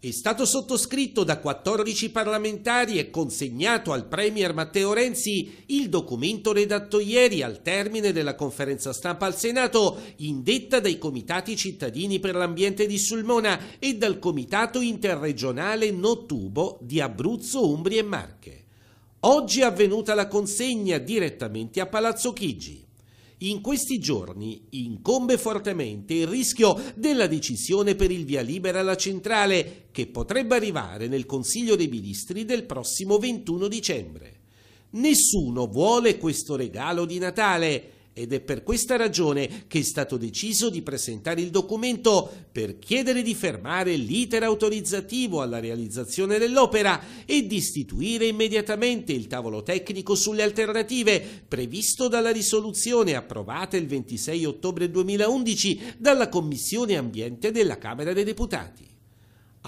è stato sottoscritto da 14 parlamentari e consegnato al Premier Matteo Renzi il documento redatto ieri al termine della conferenza stampa al Senato, indetta dai comitati cittadini per l'ambiente di Sulmona e dal comitato interregionale Notubo di Abruzzo, Umbria e Marche. Oggi è avvenuta la consegna direttamente a Palazzo Chigi. In questi giorni incombe fortemente il rischio della decisione per il via libera alla centrale che potrebbe arrivare nel Consiglio dei Ministri del prossimo 21 dicembre. Nessuno vuole questo regalo di Natale, ed è per questa ragione che è stato deciso di presentare il documento per chiedere di fermare l'iter autorizzativo alla realizzazione dell'opera e di istituire immediatamente il tavolo tecnico sulle alternative previsto dalla risoluzione approvata il 26 ottobre 2011 dalla Commissione Ambiente della Camera dei Deputati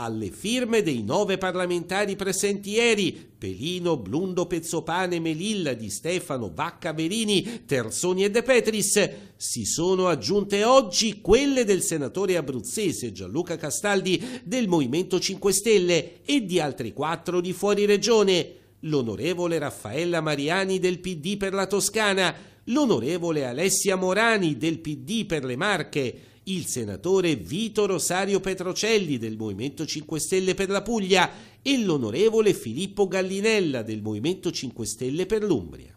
alle firme dei nove parlamentari presenti ieri, Pelino, Blundo, Pezzopane, Melilla, Di Stefano, Vacca, Verini, Terzoni e De Petris, si sono aggiunte oggi quelle del senatore abruzzese Gianluca Castaldi del Movimento 5 Stelle e di altri quattro di fuori regione, l'onorevole Raffaella Mariani del PD per la Toscana, l'onorevole Alessia Morani del PD per le Marche, il senatore Vito Rosario Petrocelli del Movimento 5 Stelle per la Puglia e l'onorevole Filippo Gallinella del Movimento 5 Stelle per l'Umbria.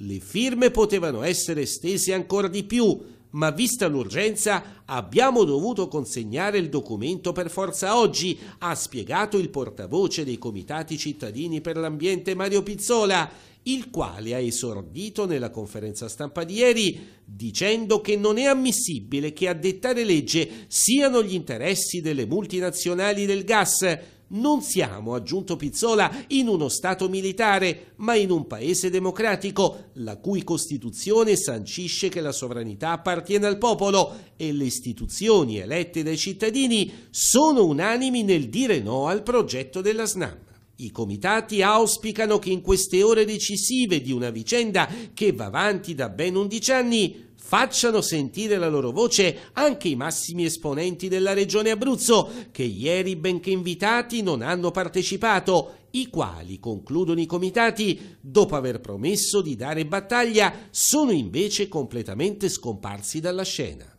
Le firme potevano essere stese ancora di più, ma vista l'urgenza abbiamo dovuto consegnare il documento per forza oggi, ha spiegato il portavoce dei comitati cittadini per l'ambiente Mario Pizzola, il quale ha esordito nella conferenza stampa di ieri dicendo che non è ammissibile che a dettare legge siano gli interessi delle multinazionali del gas non siamo, aggiunto Pizzola, in uno Stato militare, ma in un paese democratico, la cui Costituzione sancisce che la sovranità appartiene al popolo e le istituzioni elette dai cittadini sono unanimi nel dire no al progetto della SNAM. I comitati auspicano che in queste ore decisive di una vicenda che va avanti da ben 11 anni facciano sentire la loro voce anche i massimi esponenti della regione Abruzzo, che ieri, benché invitati, non hanno partecipato, i quali, concludono i comitati, dopo aver promesso di dare battaglia, sono invece completamente scomparsi dalla scena.